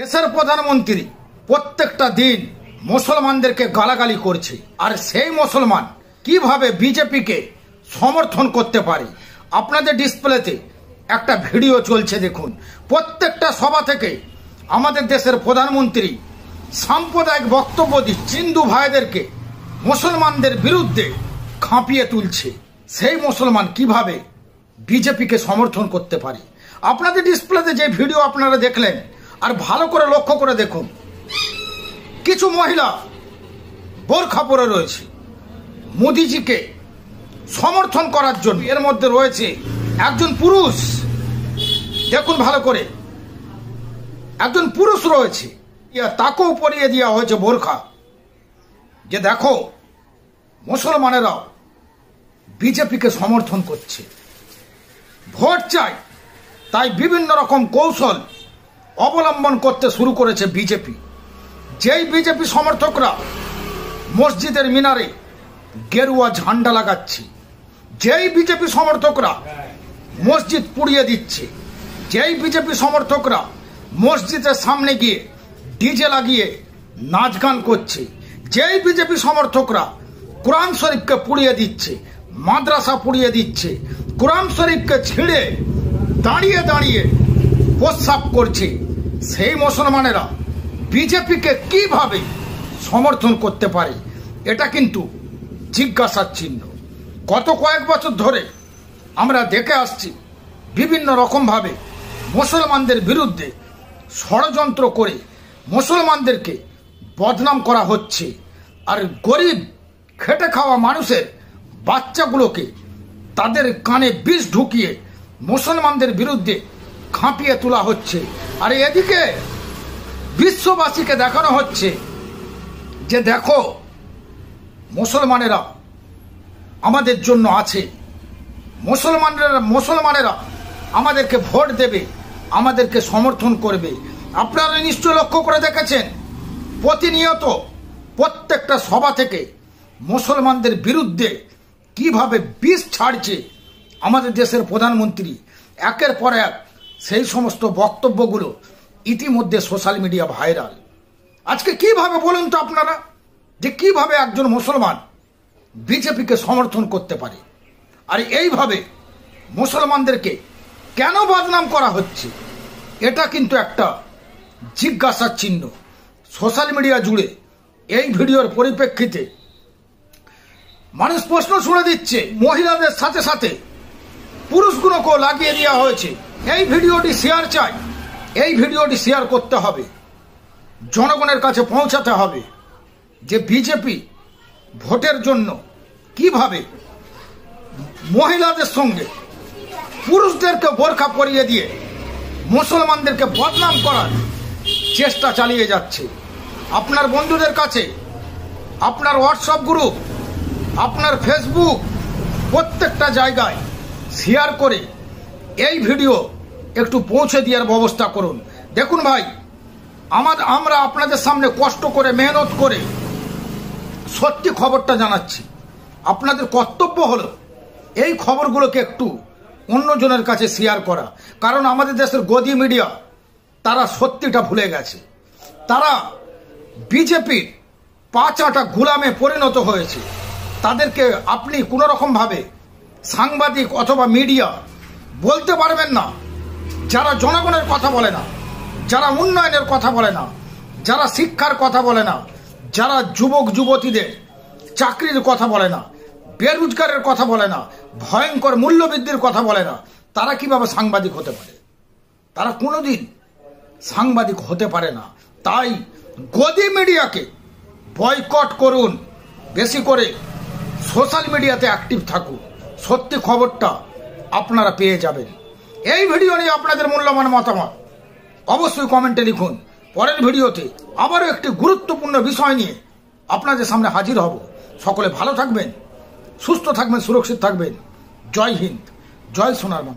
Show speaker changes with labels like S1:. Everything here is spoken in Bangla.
S1: দেশের প্রধানমন্ত্রী প্রত্যেকটা দিন মুসলমানদেরকে গালাগালি করছে আর সেই মুসলমান কিভাবে বিজেপিকে সমর্থন করতে পারে আপনাদের ডিসপ্লেতে একটা ভিডিও চলছে দেখুন প্রত্যেকটা সভা থেকে আমাদের দেশের প্রধানমন্ত্রী সাম্প্রদায়িক বক্তব্য দিচ্ছে চিন্দু ভাইদেরকে মুসলমানদের বিরুদ্ধে খাঁপিয়ে তুলছে সেই মুসলমান কিভাবে বিজেপিকে সমর্থন করতে পারে আপনাদের ডিসপ্লেতে যে ভিডিও আপনারা দেখলেন আর ভালো করে লক্ষ্য করে দেখুন কিছু মহিলা বোরখা পরে রয়েছে মোদিজিকে সমর্থন করার জন্য এর মধ্যে রয়েছে একজন পুরুষ দেখুন ভালো করে একজন পুরুষ রয়েছে তাকেও পরিয়ে দেওয়া হয়েছে বোরখা যে দেখো মুসলমানেরাও বিজেপিকে সমর্থন করছে ভোট চাই তাই বিভিন্ন রকম কৌশল অবলম্বন করতে শুরু করেছে বিজেপি যেই বিজেপি সমর্থকরা মসজিদের মিনারে গেরুয়া ঝান্ডা লাগাচ্ছে যেই বিজেপি সমর্থকরা মসজিদ পুড়িয়ে দিচ্ছে যেই বিজেপি সমর্থকরা মসজিদের সামনে গিয়ে ডিজে লাগিয়ে নাচ গান করছে যেই বিজেপি সমর্থকরা কোরআন শরীফকে পুড়িয়ে দিচ্ছে মাদ্রাসা পুড়িয়ে দিচ্ছে কোরআন শরীফকে ছিঁড়ে দাঁড়িয়ে দাঁড়িয়ে প্রস্রাব করছে সেই মুসলমানেরা বিজেপিকে কিভাবে সমর্থন করতে পারে এটা কিন্তু জিজ্ঞাসার চিহ্ন গত কয়েক বছর ধরে আমরা দেখে আসছি বিভিন্ন রকমভাবে মুসলমানদের বিরুদ্ধে ষড়যন্ত্র করে মুসলমানদেরকে বদনাম করা হচ্ছে আর গরিব খেটে খাওয়া মানুষের বাচ্চাগুলোকে তাদের কানে বিষ ঢুকিয়ে মুসলমানদের বিরুদ্ধে খাঁপিয়ে তোলা হচ্ছে আর এদিকে বিশ্ববাসীকে দেখানো হচ্ছে যে দেখো মুসলমানেরা আমাদের জন্য আছে মুসলমানরা মুসলমানেরা আমাদেরকে ভোট দেবে আমাদেরকে সমর্থন করবে আপনারা নিশ্চয় লক্ষ্য করে দেখেছেন প্রতিনিয়ত প্রত্যেকটা সভা থেকে মুসলমানদের বিরুদ্ধে কিভাবে বিষ ছাড়ছে আমাদের দেশের প্রধানমন্ত্রী একের পর এক সেই সমস্ত বক্তব্যগুলো ইতিমধ্যে সোশ্যাল মিডিয়া ভাইরাল আজকে কিভাবে বলুন তো আপনারা যে কিভাবে একজন মুসলমান বিজেপিকে সমর্থন করতে পারে আর এইভাবে মুসলমানদেরকে কেন বদনাম করা হচ্ছে এটা কিন্তু একটা জিজ্ঞাসার চিহ্ন সোশ্যাল মিডিয়া জুড়ে এই ভিডিওর পরিপ্রেক্ষিতে মানুষ প্রশ্ন শুনে দিচ্ছে মহিলাদের সাথে সাথে পুরুষগুলোকেও লাগিয়ে দেওয়া হয়েছে এই ভিডিওটি শেয়ার চাই এই ভিডিওটি শেয়ার করতে হবে জনগণের কাছে পৌঁছাতে হবে যে বিজেপি ভোটের জন্য কিভাবে মহিলাদের সঙ্গে পুরুষদেরকে বোরখা পরিয়ে দিয়ে মুসলমানদেরকে বদনাম করার চেষ্টা চালিয়ে যাচ্ছে আপনার বন্ধুদের কাছে আপনার হোয়াটসঅ্যাপ গ্রুপ আপনার ফেসবুক প্রত্যেকটা জায়গায় শেয়ার করে এই ভিডিও একটু পৌঁছে দেওয়ার ব্যবস্থা করুন দেখুন ভাই আমার আমরা আপনাদের সামনে কষ্ট করে মেহনত করে সত্যি খবরটা জানাচ্ছি আপনাদের কর্তব্য হলো এই খবরগুলোকে একটু অন্যজনের কাছে শেয়ার করা কারণ আমাদের দেশের গদি মিডিয়া তারা সত্যিটা ভুলে গেছে তারা বিজেপির পাঁচাটা গুলামে পরিণত হয়েছে তাদেরকে আপনি কোনোরকমভাবে সাংবাদিক অথবা মিডিয়া বলতে পারবেন না যারা জনগণের কথা বলে না যারা উন্নয়নের কথা বলে না যারা শিক্ষার কথা বলে না যারা যুবক যুবতীদের চাকরির কথা বলে না বেরোজগারের কথা বলে না ভয়ঙ্কর মূল্যবৃদ্ধির কথা বলে না তারা কিভাবে সাংবাদিক হতে পারে তারা কোনোদিন সাংবাদিক হতে পারে না তাই গদি মিডিয়াকে বয়কট করুন বেশি করে সোশ্যাল মিডিয়াতে অ্যাক্টিভ থাকুন সত্যি খবরটা আপনারা পেয়ে যাবেন এই ভিডিও নিয়ে আপনাদের মূল্যবান মতামত অবশ্যই কমেন্টে লিখুন পরের ভিডিওতে আবারও একটি গুরুত্বপূর্ণ বিষয় নিয়ে আপনাদের সামনে হাজির হব সকলে ভালো থাকবেন সুস্থ থাকবেন সুরক্ষিত থাকবেন জয় হিন্দ জয় সোনার